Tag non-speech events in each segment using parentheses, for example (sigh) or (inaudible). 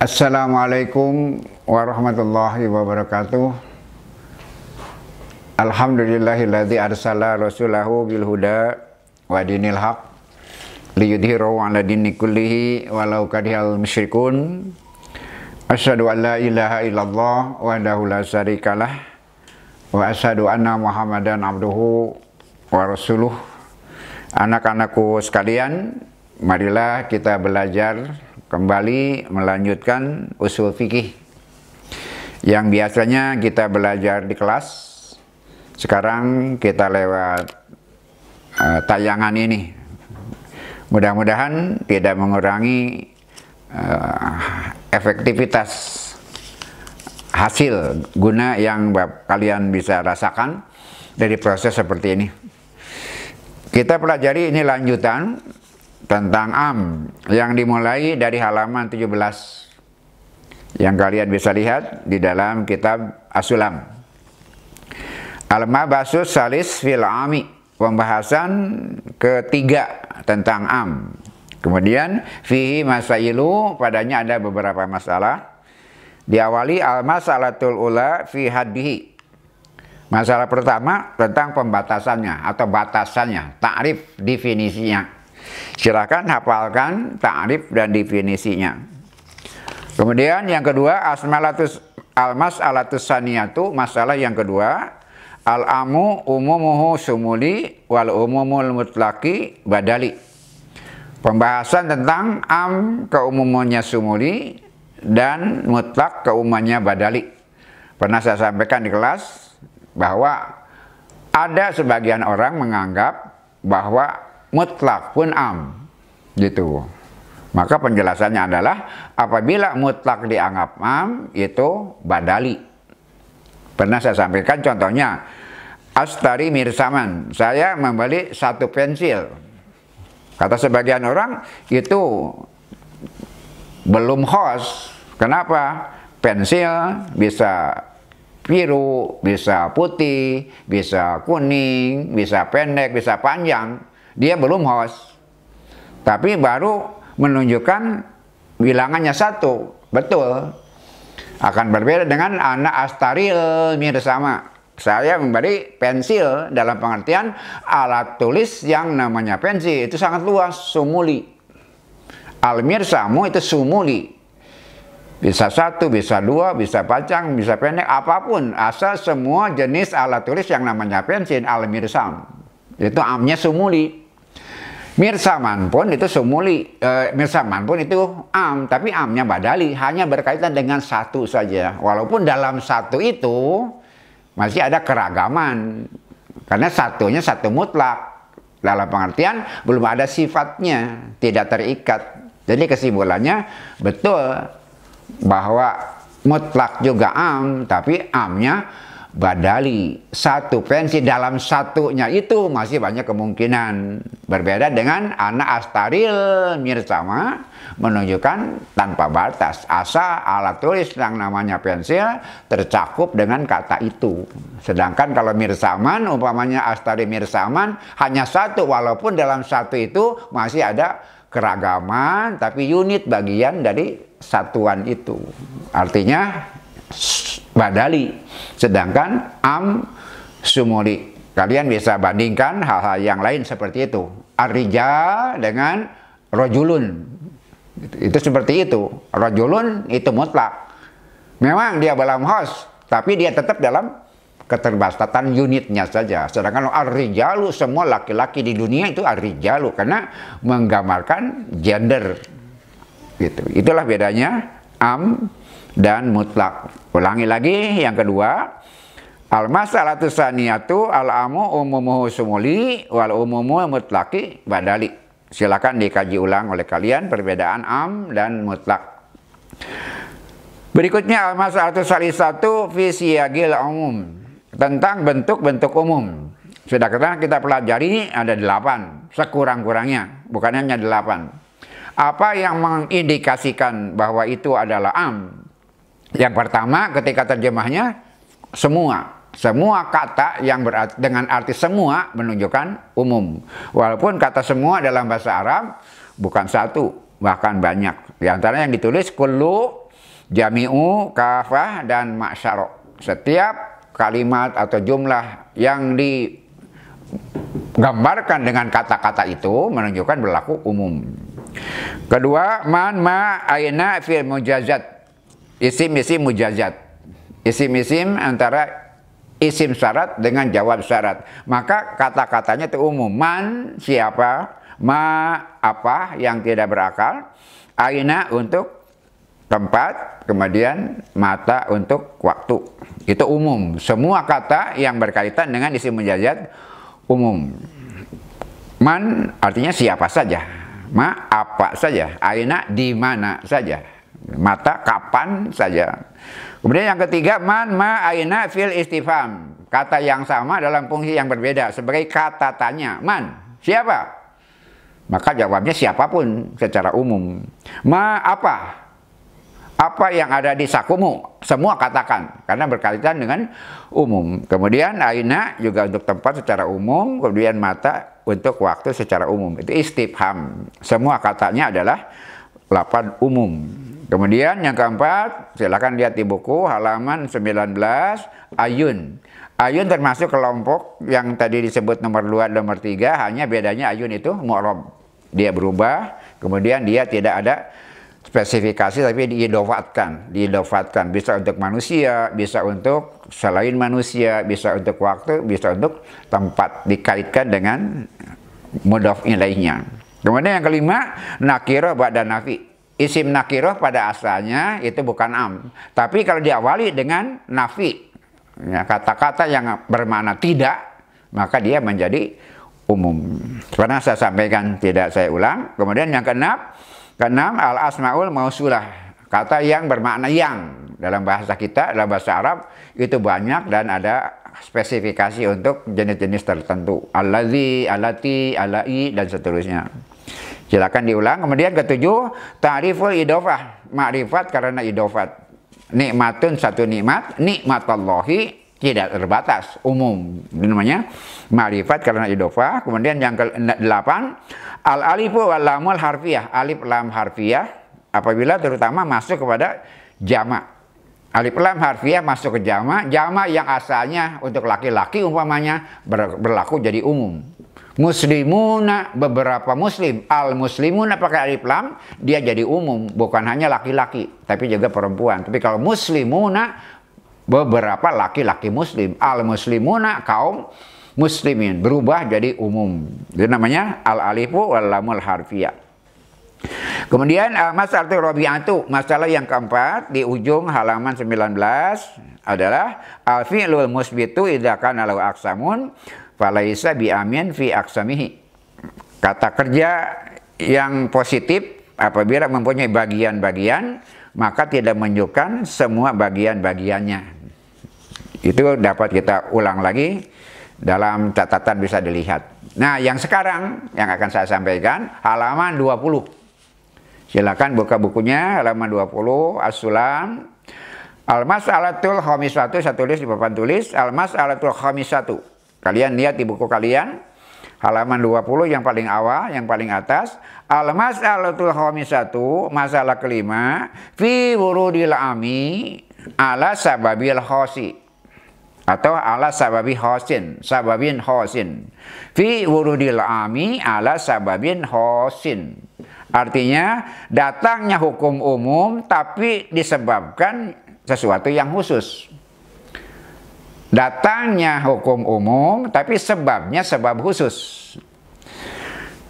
Assalamualaikum warahmatullahi wabarakatuh. Alhamdulillahilladzi arsala rasulahu bil huda wa dinil haq liyudhhirahu 'ala dini kullihi walau karihal musyrikun. Asyhadu an la ilaha illallah wahdahu la syarikalah wa asyhadu anna Muhammadan abduhu wa rasuluh. Anak-anakku sekalian, marilah kita belajar kembali melanjutkan usul fikih yang biasanya kita belajar di kelas sekarang kita lewat uh, tayangan ini mudah-mudahan tidak mengurangi uh, efektivitas hasil guna yang kalian bisa rasakan dari proses seperti ini kita pelajari ini lanjutan tentang am yang dimulai dari halaman 17 yang kalian bisa lihat di dalam kitab Asulam. Al-Mabasus Salis Fil Ami pembahasan ketiga tentang am. Kemudian fihi masailu padanya ada beberapa masalah. Diawali al-masalatul ula fi hadbihi. Masalah pertama tentang pembatasannya atau batasannya, takrif definisinya. Silakan hafalkan takrif dan definisinya. Kemudian yang kedua asmalatus almas alatus saniyatu masalah yang kedua al amu umumuhu sumuli wal umumul mutlaki badali. Pembahasan tentang am keumumannya sumuli dan mutlak keumumannya badali. Pernah saya sampaikan di kelas bahwa ada sebagian orang menganggap bahwa mutlak pun am gitu maka penjelasannya adalah apabila mutlak dianggap am itu badali pernah saya sampaikan contohnya astari mirsaman saya membeli satu pensil kata sebagian orang itu belum khos kenapa pensil bisa biru, bisa putih, bisa kuning, bisa pendek, bisa panjang dia belum host. Tapi baru menunjukkan bilangannya satu, betul. Akan berbeda dengan anak astaril mirsama. Saya memberi pensil dalam pengertian alat tulis yang namanya pensil. Itu sangat luas, sumuli. Almirsamu itu sumuli. Bisa satu, bisa dua, bisa panjang, bisa pendek, apapun. Asal semua jenis alat tulis yang namanya pensil, almirsam. Itu amnya sumuli. Mirsaman pun itu sumuli, e, eh, mirsaman pun itu am, tapi amnya badali hanya berkaitan dengan satu saja. Walaupun dalam satu itu masih ada keragaman. Karena satunya satu mutlak. Dalam pengertian belum ada sifatnya, tidak terikat. Jadi kesimpulannya betul bahwa mutlak juga am, tapi amnya badali satu pensi dalam satunya itu masih banyak kemungkinan berbeda dengan anak astaril mirsama menunjukkan tanpa batas asa alat tulis yang namanya pensil tercakup dengan kata itu sedangkan kalau mirsaman umpamanya astari mirsaman hanya satu walaupun dalam satu itu masih ada keragaman tapi unit bagian dari satuan itu artinya badali. Sedangkan am sumuli. Kalian bisa bandingkan hal-hal yang lain seperti itu. Arija dengan rojulun. Itu seperti itu. Rojulun itu mutlak. Memang dia dalam host, tapi dia tetap dalam keterbatasan unitnya saja. Sedangkan arijalu semua laki-laki di dunia itu arijalu karena menggambarkan gender. Gitu. Itulah bedanya am dan mutlak. Ulangi lagi yang kedua. Al masalatu saniyatu al amu umumuhu sumuli wal umumu mutlaki badali. Silakan dikaji ulang oleh kalian perbedaan am dan mutlak. Berikutnya al masalatu salisatu fi siyagil umum tentang bentuk-bentuk umum. Sudah kita kita pelajari ada delapan sekurang-kurangnya, bukan hanya delapan. Apa yang mengindikasikan bahwa itu adalah am yang pertama ketika terjemahnya semua semua kata yang berarti, dengan arti semua menunjukkan umum. Walaupun kata semua dalam bahasa Arab bukan satu, bahkan banyak. Di antara yang ditulis kullu, jami'u, kafah dan masyaro. Setiap kalimat atau jumlah yang digambarkan dengan kata-kata itu menunjukkan berlaku umum. Kedua, man ma aina fil mujazat isim-isim mujazat. Isim-isim antara isim syarat dengan jawab syarat. Maka kata-katanya itu umum. Man siapa, ma apa yang tidak berakal, aina untuk tempat, kemudian mata untuk waktu. Itu umum. Semua kata yang berkaitan dengan isim mujazat umum. Man artinya siapa saja, ma apa saja, aina di mana saja. Mata kapan saja. Kemudian yang ketiga man ma aina fil istifam. Kata yang sama dalam fungsi yang berbeda sebagai kata tanya. Man, siapa? Maka jawabnya siapapun secara umum. Ma apa? Apa yang ada di sakumu? Semua katakan karena berkaitan dengan umum. Kemudian aina juga untuk tempat secara umum, kemudian mata untuk waktu secara umum. Itu istifham. Semua katanya adalah lapan umum. Kemudian yang keempat, silakan lihat di buku halaman 19, ayun. Ayun termasuk kelompok yang tadi disebut nomor 2 nomor 3, hanya bedanya ayun itu mu'rob. Dia berubah, kemudian dia tidak ada spesifikasi tapi diidofatkan, diidofatkan. Bisa untuk manusia, bisa untuk selain manusia, bisa untuk waktu, bisa untuk tempat. Dikaitkan dengan mudof nilainya. Kemudian yang kelima, nakiro badan nafi Isim nakiroh pada asalnya itu bukan am. Tapi kalau diawali dengan nafi, ya, kata-kata yang bermakna tidak, maka dia menjadi umum. Pernah saya sampaikan, tidak saya ulang. Kemudian yang keenam, keenam al asmaul mausulah, kata yang bermakna yang. Dalam bahasa kita, dalam bahasa Arab itu banyak dan ada spesifikasi untuk jenis-jenis tertentu. Alazi, alati, alai dan seterusnya. Silakan diulang. Kemudian ketujuh, ta'riful idofah. ma'rifat karena idofat. Nikmatun satu nikmat, Nikmat Allahi tidak terbatas, umum. Ini namanya ma'rifat karena idofah. Kemudian yang ke delapan, al-alifu wal lamul harfiah. Alif lam harfiah apabila terutama masuk kepada jama Alif lam harfiah masuk ke jama, jama yang asalnya untuk laki-laki umpamanya berlaku jadi umum. Muslimuna beberapa muslim, al muslimuna pakai alif lam dia jadi umum bukan hanya laki-laki tapi juga perempuan. Tapi kalau muslimuna beberapa laki-laki muslim, al muslimuna kaum muslimin berubah jadi umum. Itu namanya al alifu wal lamul harfiyah. Kemudian masalah eh, masalatu Robi'atu, masalah yang keempat di ujung halaman 19 adalah al-fi'lul musbitu idakan alau aksamun falaisa bi'amin fi aksamihi. Kata kerja yang positif apabila mempunyai bagian-bagian maka tidak menunjukkan semua bagian-bagiannya. Itu dapat kita ulang lagi dalam catatan bisa dilihat. Nah, yang sekarang yang akan saya sampaikan halaman 20. Silakan buka bukunya halaman 20 As-Sulam almas alatul khamis satu saya tulis di papan tulis almas alatul khamis satu Kalian lihat di buku kalian halaman 20 yang paling awal, yang paling atas almas alatul masalatul satu masalah kelima fi wurudil ami ala sababil khosi atau ala sababi khosin, sababin khosin. Fi wurudil ami ala sababin khosin. Artinya datangnya hukum umum tapi disebabkan sesuatu yang khusus. Datangnya hukum umum tapi sebabnya sebab khusus.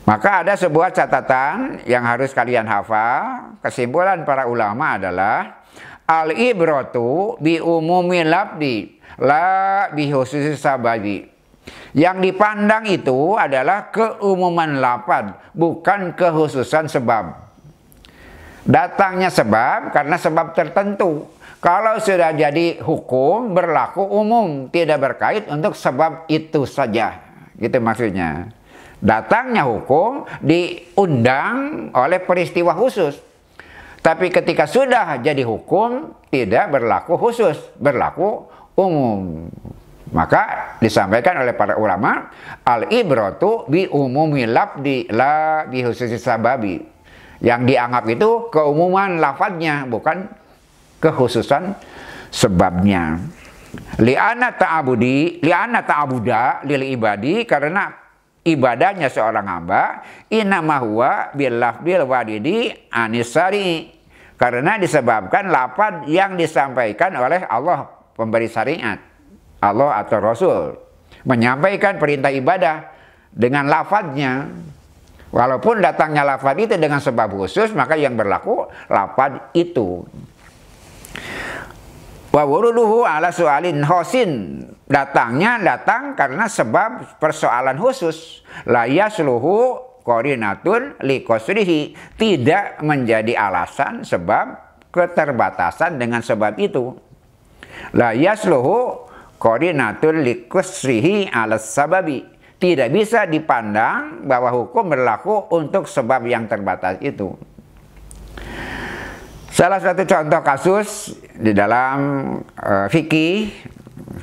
Maka ada sebuah catatan yang harus kalian hafal. Kesimpulan para ulama adalah al ibratu bi umumi labdi la bi khususi sababi. Yang dipandang itu adalah keumuman lapan, bukan kehususan sebab. Datangnya sebab karena sebab tertentu. Kalau sudah jadi hukum berlaku umum, tidak berkait untuk sebab itu saja. Gitu maksudnya. Datangnya hukum diundang oleh peristiwa khusus. Tapi ketika sudah jadi hukum, tidak berlaku khusus, berlaku umum. Maka disampaikan oleh para ulama al-ibratu bi umumi di la bi khususi sababi. Yang dianggap itu keumuman lafadznya bukan kekhususan sebabnya. Liana ta'abudi, liana ta'abuda lil ibadi karena ibadahnya seorang hamba inama huwa bil lafdil wadidi anisari karena disebabkan lapan yang disampaikan oleh Allah pemberi syariat Allah atau Rasul menyampaikan perintah ibadah dengan lafadznya Walaupun datangnya lafad itu dengan sebab khusus, maka yang berlaku lafad itu. Wa wuruduhu ala su'alin hosin. Datangnya datang karena sebab persoalan khusus. La yasluhu korinatun likosrihi. Tidak menjadi alasan sebab keterbatasan dengan sebab itu. La yasluhu Koordinatul likusrihi alas sababi. Tidak bisa dipandang bahwa hukum berlaku untuk sebab yang terbatas itu. Salah satu contoh kasus di dalam uh, fikih,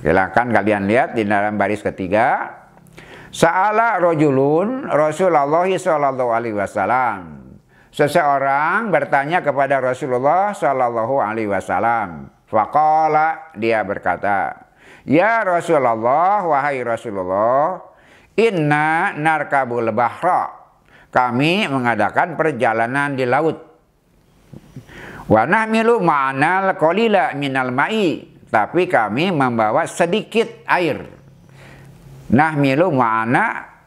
silakan kalian lihat di dalam baris ketiga. Sa'ala rojulun Rasulullah sallallahu alaihi wasallam. Seseorang bertanya kepada Rasulullah sallallahu alaihi wasallam. Faqala dia berkata, Ya Rasulullah, wahai Rasulullah, inna narkabul bahra. Kami mengadakan perjalanan di laut. Wa nahmilu ma'anal qalila minal ma'i. Tapi kami membawa sedikit air. Nahmilu ma'ana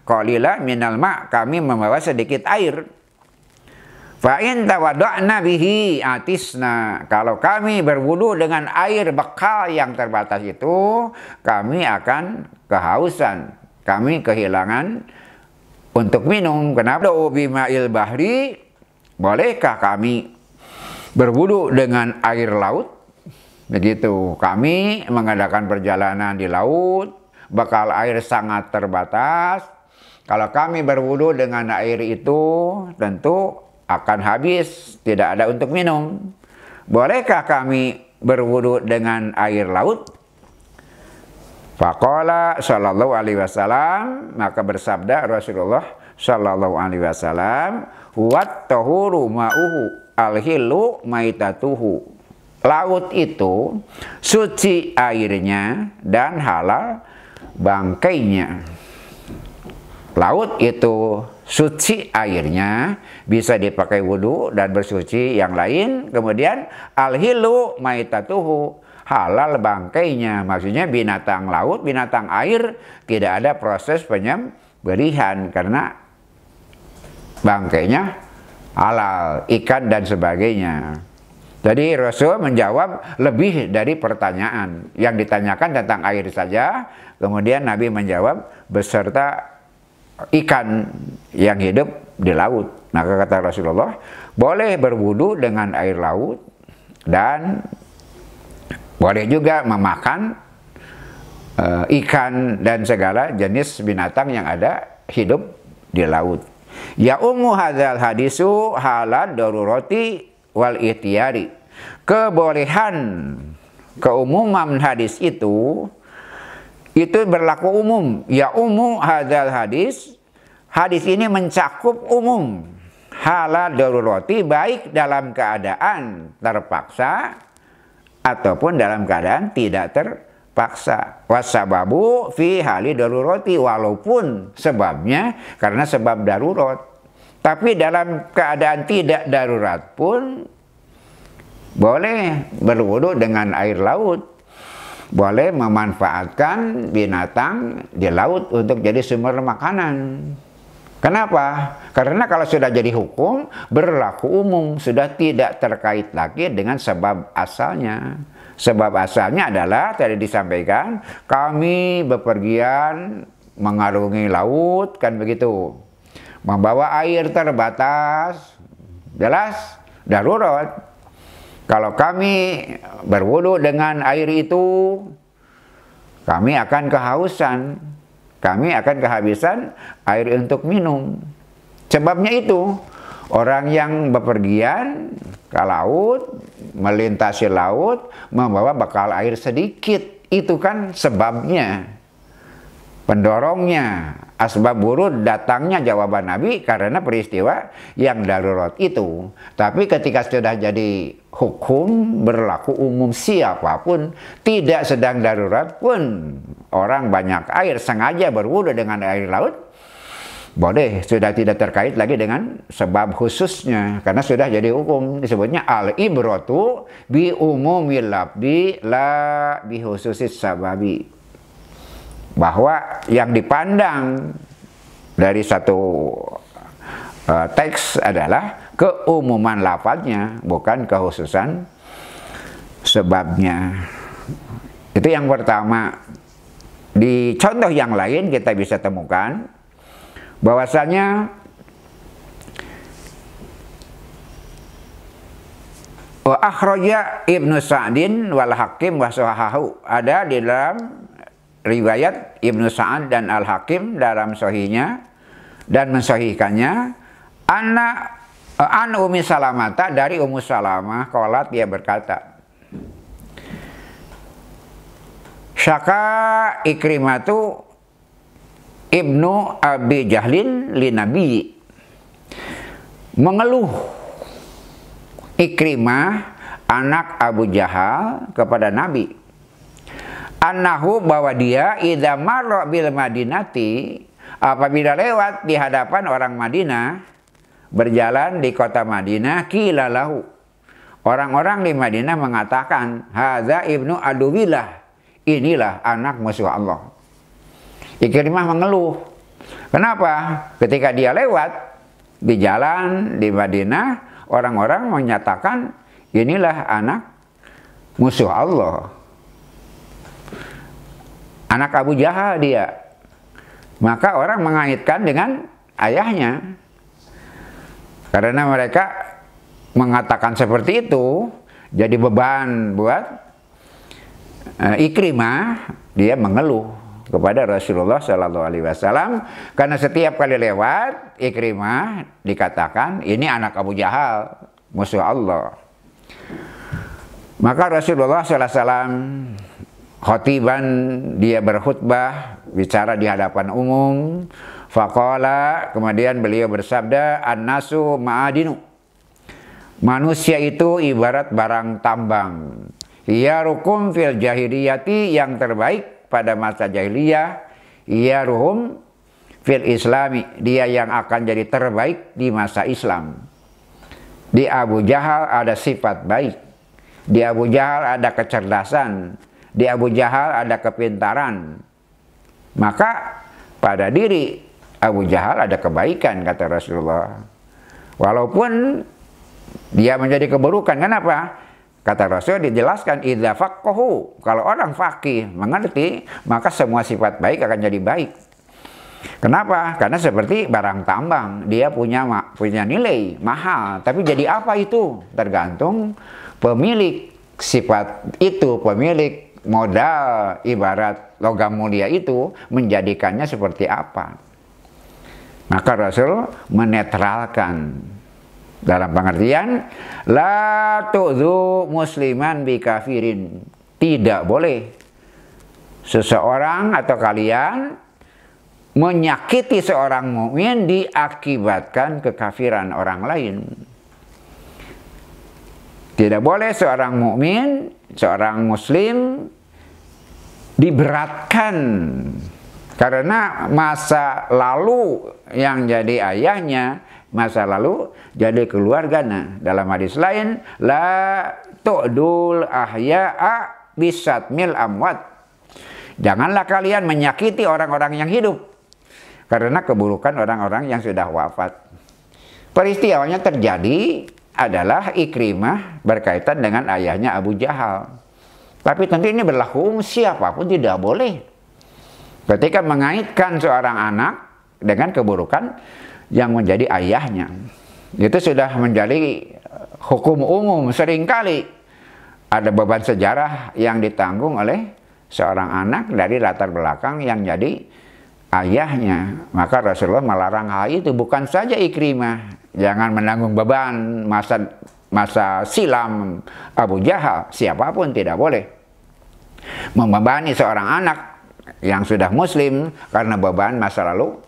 qalila minal ma'. Kami membawa sedikit air Fa'in tawadokna bihi atisna. Kalau kami berwudu dengan air bekal yang terbatas itu, kami akan kehausan. Kami kehilangan untuk minum. Kenapa? Bima'il bahri, bolehkah kami berwudu dengan air laut? Begitu. Kami mengadakan perjalanan di laut, bekal air sangat terbatas. Kalau kami berwudu dengan air itu, tentu akan habis, tidak ada untuk minum. Bolehkah kami berwudu dengan air laut? Fakola sallallahu alaihi wasallam, maka bersabda Rasulullah sallallahu alaihi wasallam, "Wat tohuru ma'uhu alhilu maitatuhu." Laut itu suci airnya dan halal bangkainya. Laut itu suci airnya bisa dipakai wudhu dan bersuci yang lain kemudian alhilu maitatuhu halal bangkainya maksudnya binatang laut binatang air tidak ada proses penyembelihan karena bangkainya halal ikan dan sebagainya jadi Rasul menjawab lebih dari pertanyaan yang ditanyakan tentang air saja kemudian Nabi menjawab beserta ikan yang hidup di laut. Maka kata Rasulullah, boleh berwudu dengan air laut dan boleh juga memakan uh, ikan dan segala jenis binatang yang ada hidup di laut. Ya ummu hadzal hadisu halal darurati wal ihtiyari. Kebolehan keumuman hadis itu itu berlaku umum. Ya umum hadal hadis. Hadis ini mencakup umum. Halal darurati baik dalam keadaan terpaksa ataupun dalam keadaan tidak terpaksa. Wasababu fi hali darurati walaupun sebabnya karena sebab darurat. Tapi dalam keadaan tidak darurat pun boleh berwudu dengan air laut boleh memanfaatkan binatang di laut untuk jadi sumber makanan. Kenapa? Karena kalau sudah jadi hukum, berlaku umum, sudah tidak terkait lagi dengan sebab asalnya. Sebab asalnya adalah tadi disampaikan, kami bepergian mengarungi laut, kan begitu. Membawa air terbatas, jelas, darurat. Kalau kami berwudu dengan air itu, kami akan kehausan, kami akan kehabisan air untuk minum. Sebabnya itu, orang yang bepergian ke laut, melintasi laut, membawa bekal air sedikit. Itu kan sebabnya, pendorongnya asbab burud datangnya jawaban Nabi karena peristiwa yang darurat itu. Tapi ketika sudah jadi hukum berlaku umum siapapun tidak sedang darurat pun orang banyak air sengaja berwudu dengan air laut boleh sudah tidak terkait lagi dengan sebab khususnya karena sudah jadi hukum disebutnya al ibrotu bi umumil lafzi la bi khususis sababi bahwa yang dipandang dari satu uh, teks adalah keumuman lafadznya bukan kehususan sebabnya itu yang pertama di contoh yang lain kita bisa temukan bahwasanya Wa akhraja Ibnu Sa'din wal Hakim wa ada di dalam riwayat Ibnu Sa'ad dan Al-Hakim dalam sahihnya dan mensahihkannya anak eh, an Umi Salamata dari Ummu Salamah kolat dia berkata Syaka Ikrimatu Ibnu Abi Jahlin li Nabi mengeluh Ikrimah anak Abu Jahal kepada Nabi Anahu bahwa dia idza marra bil Madinati apabila lewat di hadapan orang Madinah berjalan di kota Madinah kila lahu. Orang-orang di Madinah mengatakan haza ibnu aduwilah. Inilah anak musuh Allah. Ikrimah mengeluh. Kenapa? Ketika dia lewat di jalan di Madinah, orang-orang menyatakan inilah anak musuh Allah anak Abu Jahal dia. Maka orang mengaitkan dengan ayahnya. Karena mereka mengatakan seperti itu, jadi beban buat eh, Ikrimah, dia mengeluh kepada Rasulullah Shallallahu Alaihi Wasallam karena setiap kali lewat Ikrimah dikatakan ini anak Abu Jahal musuh Allah maka Rasulullah Shallallahu Alaihi Wasallam khotiban dia berkhutbah bicara di hadapan umum faqala kemudian beliau bersabda annasu ma'adinu manusia itu ibarat barang tambang ia rukum fil jahiliyati yang terbaik pada masa jahiliyah ia ruhum fil islami dia yang akan jadi terbaik di masa Islam di Abu Jahal ada sifat baik di Abu Jahal ada kecerdasan di Abu Jahal ada kepintaran. Maka pada diri Abu Jahal ada kebaikan kata Rasulullah. Walaupun dia menjadi keburukan. Kenapa? Kata Rasul dijelaskan idza faqahu. Kalau orang fakih mengerti, maka semua sifat baik akan jadi baik. Kenapa? Karena seperti barang tambang, dia punya punya nilai mahal, tapi jadi apa itu? Tergantung pemilik sifat itu, pemilik modal ibarat logam mulia itu menjadikannya seperti apa. Maka Rasul menetralkan dalam pengertian la tu'zu musliman bi kafirin. Tidak boleh seseorang atau kalian menyakiti seorang mukmin diakibatkan kekafiran orang lain. Tidak boleh seorang mukmin, seorang muslim diberatkan karena masa lalu yang jadi ayahnya, masa lalu jadi keluarganya Dalam hadis lain, la tu'dul ahya'a bisat mil amwat. Janganlah kalian menyakiti orang-orang yang hidup karena keburukan orang-orang yang sudah wafat. Peristiwanya terjadi adalah Ikrimah berkaitan dengan ayahnya Abu Jahal. Tapi tentu ini berlaku umum siapapun tidak boleh. Ketika mengaitkan seorang anak dengan keburukan yang menjadi ayahnya. Itu sudah menjadi eh, hukum umum seringkali. Ada beban sejarah yang ditanggung oleh seorang anak dari latar belakang yang jadi ayahnya. Maka Rasulullah melarang hal itu bukan saja Ikrimah Jangan menanggung beban masa masa silam Abu Jahal, siapapun tidak boleh. Membebani seorang anak yang sudah muslim karena beban masa lalu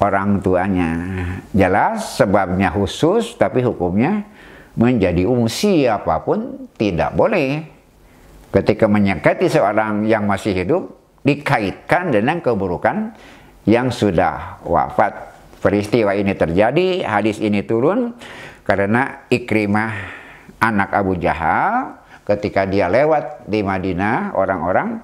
orang tuanya. Jelas sebabnya khusus tapi hukumnya menjadi umum siapapun tidak boleh. Ketika menyekati seorang yang masih hidup dikaitkan dengan keburukan yang sudah wafat Peristiwa ini terjadi, hadis ini turun karena Ikrimah anak Abu Jahal ketika dia lewat di Madinah orang-orang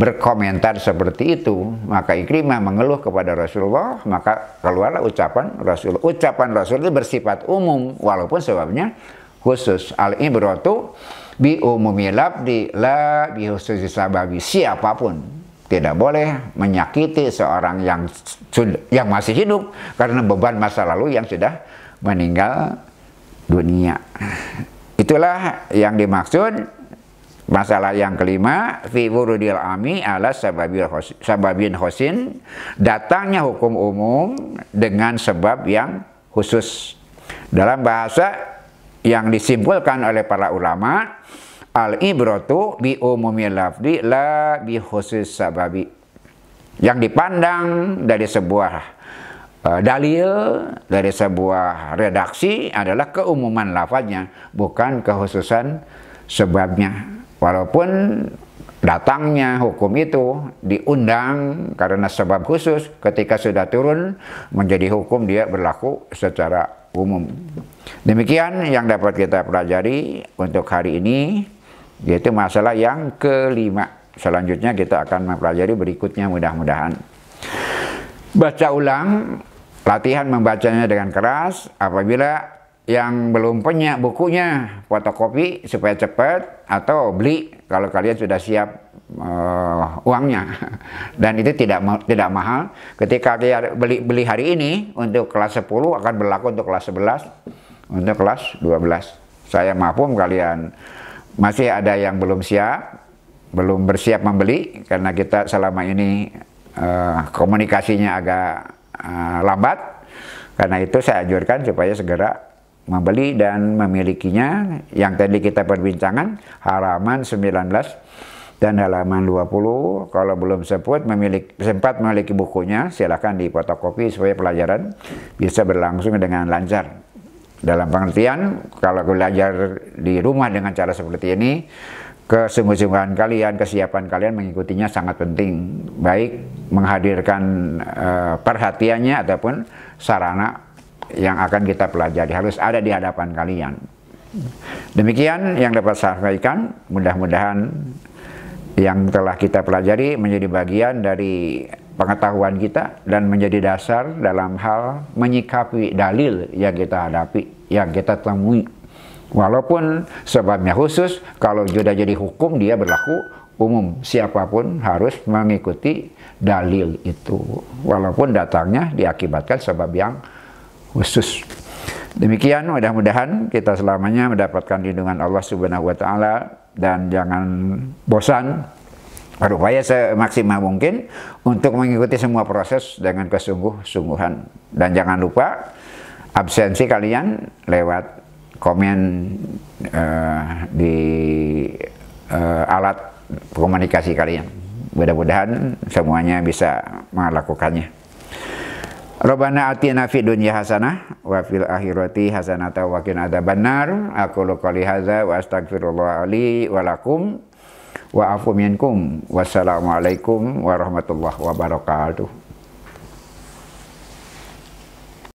berkomentar seperti itu maka Ikrimah mengeluh kepada Rasulullah maka keluarlah ucapan Rasul ucapan Rasul itu bersifat umum walaupun sebabnya khusus al ibrotu bi umumilab di la bi khusus sababi siapapun tidak boleh menyakiti seorang yang yang masih hidup karena beban masa lalu yang sudah meninggal dunia. Itulah yang dimaksud masalah yang kelima fi wurudil ami ala sababil hosin, datangnya hukum umum dengan sebab yang khusus. Dalam bahasa yang disimpulkan oleh para ulama Al ibratu bi umumil lafdi la bi khusus sababi. Yang dipandang dari sebuah uh, dalil, dari sebuah redaksi adalah keumuman lafaznya, bukan kekhususan sebabnya. Walaupun datangnya hukum itu diundang karena sebab khusus ketika sudah turun menjadi hukum dia berlaku secara umum. Demikian yang dapat kita pelajari untuk hari ini yaitu masalah yang kelima. Selanjutnya kita akan mempelajari berikutnya mudah-mudahan. Baca ulang, latihan membacanya dengan keras. Apabila yang belum punya bukunya, fotokopi supaya cepat atau beli kalau kalian sudah siap uh, uangnya. (laughs) Dan itu tidak tidak mahal. Ketika kalian beli beli hari ini untuk kelas 10 akan berlaku untuk kelas 11, untuk kelas 12. Saya maafum kalian masih ada yang belum siap, belum bersiap membeli karena kita selama ini uh, komunikasinya agak uh, lambat. Karena itu saya anjurkan supaya segera membeli dan memilikinya yang tadi kita perbincangan halaman 19 dan halaman 20 kalau belum sempat memiliki sempat memiliki bukunya silahkan dipotokopi supaya pelajaran bisa berlangsung dengan lancar dalam pengertian, kalau belajar di rumah dengan cara seperti ini, kesungguh-sungguhan kalian, kesiapan kalian mengikutinya sangat penting. Baik menghadirkan uh, perhatiannya ataupun sarana yang akan kita pelajari harus ada di hadapan kalian. Demikian yang dapat saya sampaikan, mudah-mudahan yang telah kita pelajari menjadi bagian dari pengetahuan kita dan menjadi dasar dalam hal menyikapi dalil yang kita hadapi yang kita temui. Walaupun sebabnya khusus, kalau sudah jadi hukum dia berlaku umum. Siapapun harus mengikuti dalil itu. Walaupun datangnya diakibatkan sebab yang khusus. Demikian mudah-mudahan kita selamanya mendapatkan lindungan Allah Subhanahu wa taala dan jangan bosan berupaya semaksimal mungkin untuk mengikuti semua proses dengan kesungguh-sungguhan dan jangan lupa absensi kalian lewat komen uh, di uh, alat komunikasi kalian. Mudah-mudahan semuanya bisa melakukannya. Robana atina fi dunya hasanah wa fil akhirati hasanata wa qina adzabannar. Aku qouli hadza wa astaghfirullah li wa lakum wa afu minkum. Wassalamualaikum warahmatullahi wabarakatuh.